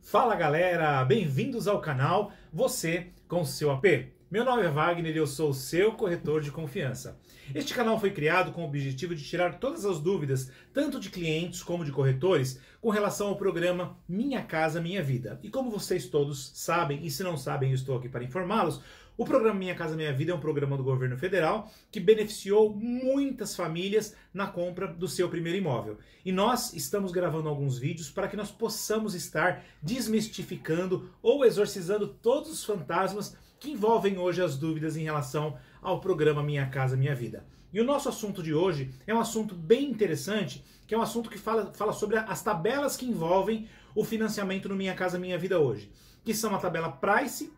Fala galera, bem-vindos ao canal Você com seu AP. Meu nome é Wagner e eu sou seu corretor de confiança. Este canal foi criado com o objetivo de tirar todas as dúvidas, tanto de clientes como de corretores, com relação ao programa Minha Casa Minha Vida. E como vocês todos sabem, e se não sabem, eu estou aqui para informá-los, o programa Minha Casa Minha Vida é um programa do governo federal que beneficiou muitas famílias na compra do seu primeiro imóvel. E nós estamos gravando alguns vídeos para que nós possamos estar desmistificando ou exorcizando todos os fantasmas que envolvem hoje as dúvidas em relação ao programa Minha Casa Minha Vida. E o nosso assunto de hoje é um assunto bem interessante, que é um assunto que fala, fala sobre as tabelas que envolvem o financiamento no Minha Casa Minha Vida hoje, que são a tabela Price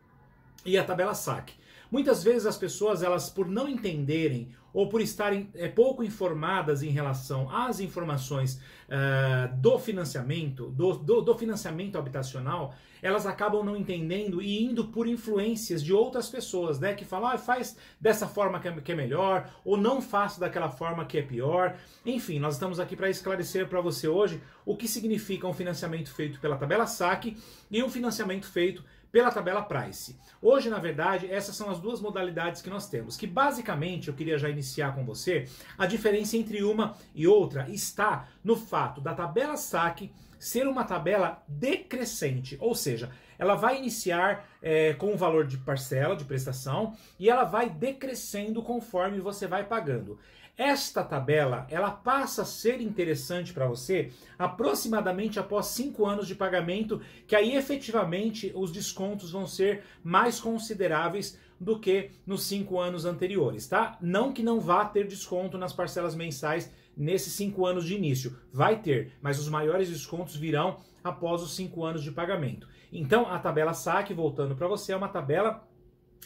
e a tabela Saque. Muitas vezes as pessoas, elas por não entenderem ou por estarem é, pouco informadas em relação às informações uh, do financiamento, do, do, do, financiamento habitacional, elas acabam não entendendo e indo por influências de outras pessoas, né? Que falam, ah, faz dessa forma que é, que é melhor, ou não faça daquela forma que é pior. Enfim, nós estamos aqui para esclarecer para você hoje o que significa um financiamento feito pela tabela saque e um financiamento feito pela tabela price. Hoje, na verdade, essas são as duas modalidades que nós temos, que basicamente eu queria já iniciar iniciar com você, a diferença entre uma e outra está no fato da tabela saque ser uma tabela decrescente, ou seja, ela vai iniciar é, com o valor de parcela, de prestação, e ela vai decrescendo conforme você vai pagando. Esta tabela ela passa a ser interessante para você aproximadamente após cinco anos de pagamento, que aí efetivamente os descontos vão ser mais consideráveis do que nos cinco anos anteriores, tá? Não que não vá ter desconto nas parcelas mensais nesses cinco anos de início, vai ter, mas os maiores descontos virão após os cinco anos de pagamento. Então, a tabela saque, voltando para você, é uma tabela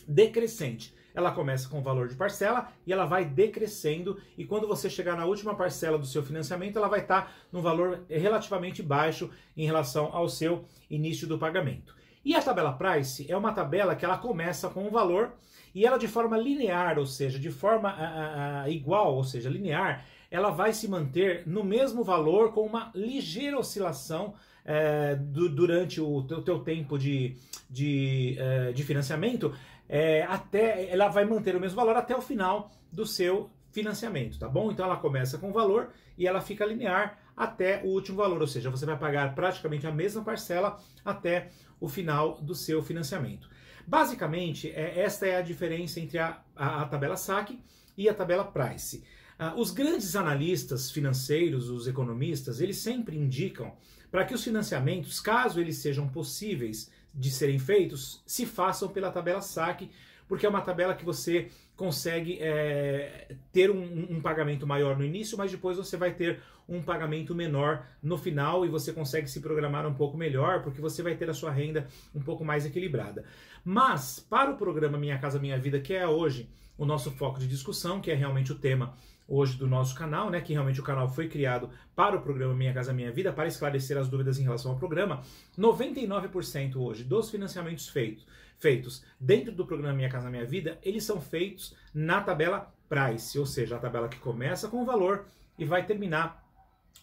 decrescente. Ela começa com o valor de parcela e ela vai decrescendo, e quando você chegar na última parcela do seu financiamento, ela vai estar tá num valor relativamente baixo em relação ao seu início do pagamento. E a tabela Price é uma tabela que ela começa com um valor e ela de forma linear, ou seja, de forma ah, ah, ah, igual, ou seja, linear, ela vai se manter no mesmo valor com uma ligeira oscilação eh, do, durante o teu, teu tempo de, de, eh, de financiamento, eh, até ela vai manter o mesmo valor até o final do seu financiamento, tá bom? Então ela começa com o valor e ela fica linear até o último valor, ou seja, você vai pagar praticamente a mesma parcela até o final do seu financiamento. Basicamente, é, esta é a diferença entre a, a, a tabela saque e a tabela price. Ah, os grandes analistas financeiros, os economistas, eles sempre indicam para que os financiamentos, caso eles sejam possíveis de serem feitos, se façam pela tabela saque porque é uma tabela que você consegue é, ter um, um, pagamento maior no início, mas depois você vai ter um pagamento menor no final e você consegue se programar um pouco melhor, porque você vai ter a sua renda um pouco mais equilibrada. Mas, para o programa Minha Casa Minha Vida, que é hoje o nosso foco de discussão, que é realmente o tema hoje do nosso canal, né? Que realmente o canal foi criado para o programa Minha Casa Minha Vida, para esclarecer as dúvidas em relação ao programa. 99% hoje dos financiamentos feitos feitos dentro do programa Minha Casa Minha Vida, eles são feitos na tabela Price, ou seja, a tabela que começa com o valor e vai terminar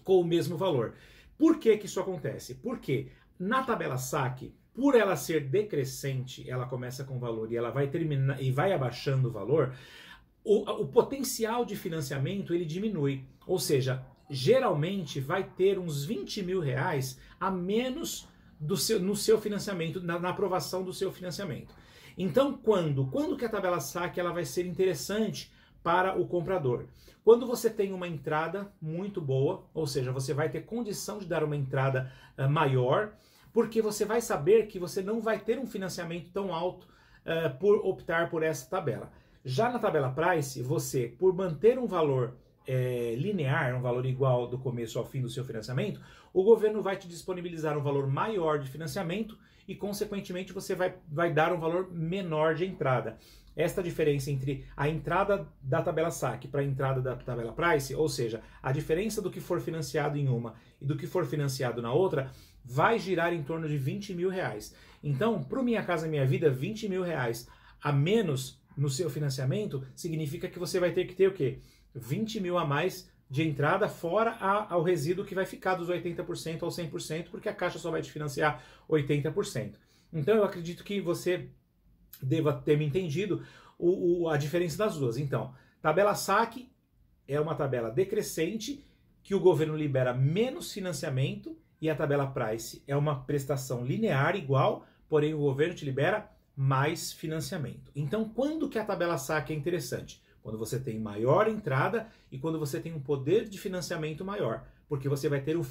com o mesmo valor. Por que, que isso acontece? Porque na tabela saque, por ela ser decrescente, ela começa com valor e ela vai terminar e vai abaixando o valor o, o potencial de financiamento ele diminui. Ou seja, geralmente vai ter uns 20 mil reais a menos do seu, no seu financiamento, na, na aprovação do seu financiamento. Então, quando? Quando que a tabela saque ela vai ser interessante para o comprador? Quando você tem uma entrada muito boa, ou seja, você vai ter condição de dar uma entrada uh, maior, porque você vai saber que você não vai ter um financiamento tão alto uh, por optar por essa tabela. Já na tabela price, você, por manter um valor é, linear, um valor igual do começo ao fim do seu financiamento, o governo vai te disponibilizar um valor maior de financiamento e, consequentemente, você vai, vai dar um valor menor de entrada. Esta diferença entre a entrada da tabela saque para a entrada da tabela price, ou seja, a diferença do que for financiado em uma e do que for financiado na outra, vai girar em torno de 20 mil reais. Então, para o Minha Casa Minha Vida, 20 mil reais a menos no seu financiamento, significa que você vai ter que ter o quê? 20 mil a mais de entrada, fora a, ao resíduo que vai ficar dos 80% ao 100%, porque a Caixa só vai te financiar 80%. Então eu acredito que você deva ter me entendido o, o, a diferença das duas. Então, tabela saque é uma tabela decrescente que o governo libera menos financiamento e a tabela price é uma prestação linear igual, porém o governo te libera mais financiamento. Então, quando que a tabela saque é interessante? Quando você tem maior entrada e quando você tem um poder de financiamento maior, porque você vai ter um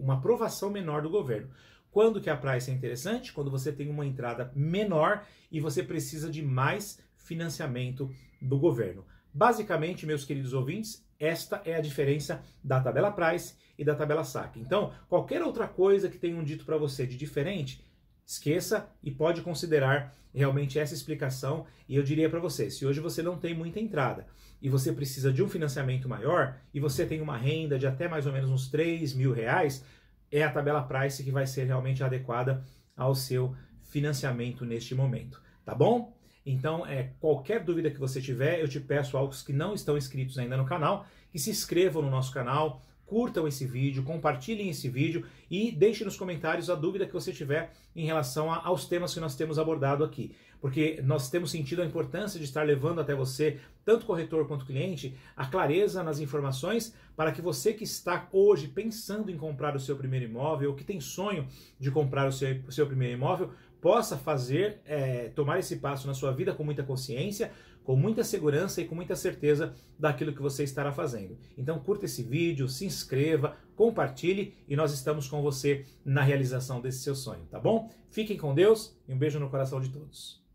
uma aprovação menor do governo. Quando que a price é interessante? Quando você tem uma entrada menor e você precisa de mais financiamento do governo. Basicamente, meus queridos ouvintes, esta é a diferença da tabela price e da tabela SAC. Então, qualquer outra coisa que tenham dito para você de diferente, Esqueça e pode considerar realmente essa explicação. E eu diria para você: se hoje você não tem muita entrada e você precisa de um financiamento maior e você tem uma renda de até mais ou menos uns 3 mil reais, é a tabela Price que vai ser realmente adequada ao seu financiamento neste momento. Tá bom? Então, é, qualquer dúvida que você tiver, eu te peço aos que não estão inscritos ainda no canal que se inscrevam no nosso canal, curtam esse vídeo, compartilhem esse vídeo e deixem nos comentários a dúvida que você tiver em relação a, aos temas que nós temos abordado aqui. Porque nós temos sentido a importância de estar levando até você, tanto corretor quanto cliente, a clareza nas informações para que você que está hoje pensando em comprar o seu primeiro imóvel, ou que tem sonho de comprar o seu, o seu primeiro imóvel, possa fazer, é, tomar esse passo na sua vida com muita consciência, com muita segurança e com muita certeza daquilo que você estará fazendo. Então curta esse vídeo, se inscreva, compartilhe e nós estamos com você na realização desse seu sonho, tá bom? Fiquem com Deus e um beijo no coração de todos.